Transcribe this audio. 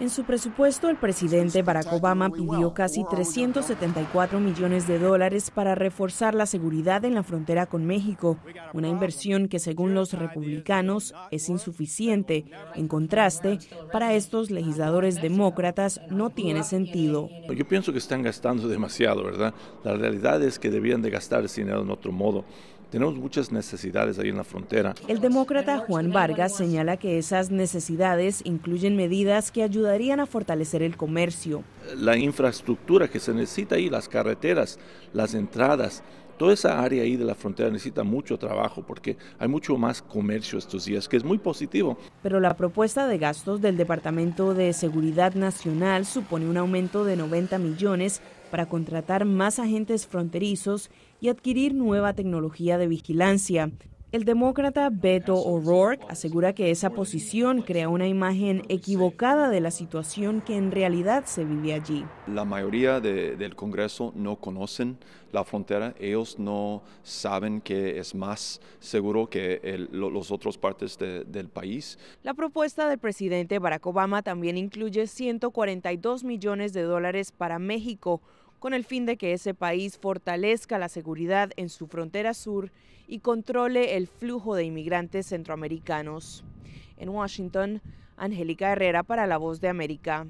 En su presupuesto, el presidente Barack Obama pidió casi 374 millones de dólares para reforzar la seguridad en la frontera con México, una inversión que según los republicanos es insuficiente. En contraste, para estos legisladores demócratas no tiene sentido. Yo pienso que están gastando demasiado, ¿verdad? La realidad es que debían de gastar el dinero en otro modo. Tenemos muchas necesidades ahí en la frontera. El demócrata Juan Vargas señala que esas necesidades incluyen medidas que ayudarían a fortalecer el comercio. La infraestructura que se necesita ahí, las carreteras, las entradas, toda esa área ahí de la frontera necesita mucho trabajo porque hay mucho más comercio estos días, que es muy positivo. Pero la propuesta de gastos del Departamento de Seguridad Nacional supone un aumento de 90 millones para contratar más agentes fronterizos y adquirir nueva tecnología de vigilancia. El demócrata Beto O'Rourke asegura que esa posición crea una imagen equivocada de la situación que en realidad se vive allí. La mayoría del Congreso no conocen la frontera, ellos no saben que es más seguro que las los otros partes del país. La propuesta del presidente Barack Obama también incluye 142 millones de dólares para México con el fin de que ese país fortalezca la seguridad en su frontera sur y controle el flujo de inmigrantes centroamericanos. En Washington, Angélica Herrera para La Voz de América.